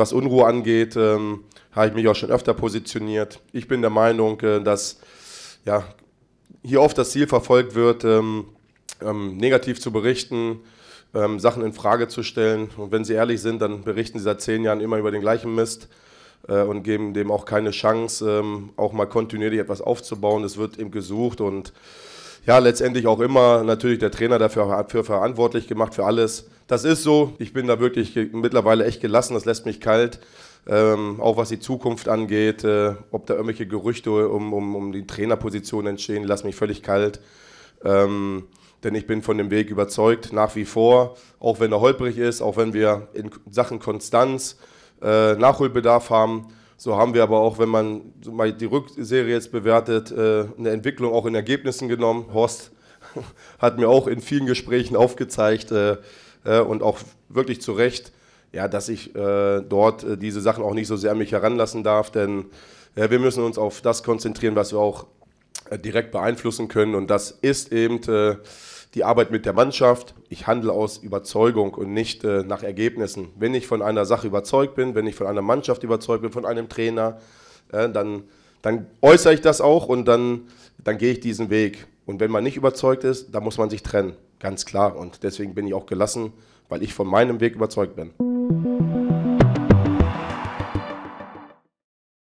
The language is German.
Was Unruhe angeht, ähm, habe ich mich auch schon öfter positioniert. Ich bin der Meinung, äh, dass ja, hier oft das Ziel verfolgt wird, ähm, ähm, negativ zu berichten, ähm, Sachen in Frage zu stellen. Und wenn sie ehrlich sind, dann berichten sie seit zehn Jahren immer über den gleichen Mist äh, und geben dem auch keine Chance, ähm, auch mal kontinuierlich etwas aufzubauen. Es wird eben gesucht und ja, letztendlich auch immer natürlich der Trainer dafür für verantwortlich gemacht für alles. Das ist so. Ich bin da wirklich mittlerweile echt gelassen. Das lässt mich kalt. Ähm, auch was die Zukunft angeht, äh, ob da irgendwelche Gerüchte um, um, um die Trainerposition entstehen, lässt mich völlig kalt. Ähm, denn ich bin von dem Weg überzeugt, nach wie vor, auch wenn er holprig ist, auch wenn wir in Sachen Konstanz äh, Nachholbedarf haben, so haben wir aber auch, wenn man mal die Rückserie jetzt bewertet, äh, eine Entwicklung auch in Ergebnissen genommen. Horst hat mir auch in vielen Gesprächen aufgezeigt äh, äh, und auch wirklich zu Recht, ja, dass ich dort diese Sachen auch nicht so sehr an mich heranlassen darf, denn wir müssen uns auf das konzentrieren, was wir auch direkt beeinflussen können und das ist eben die Arbeit mit der Mannschaft. Ich handle aus Überzeugung und nicht äh, nach Ergebnissen. Wenn ich von einer Sache überzeugt bin, wenn ich von einer Mannschaft überzeugt bin, von einem Trainer, äh, dann, dann äußere ich das auch und dann, dann gehe ich diesen Weg. Und wenn man nicht überzeugt ist, dann muss man sich trennen, ganz klar. Und deswegen bin ich auch gelassen, weil ich von meinem Weg überzeugt bin.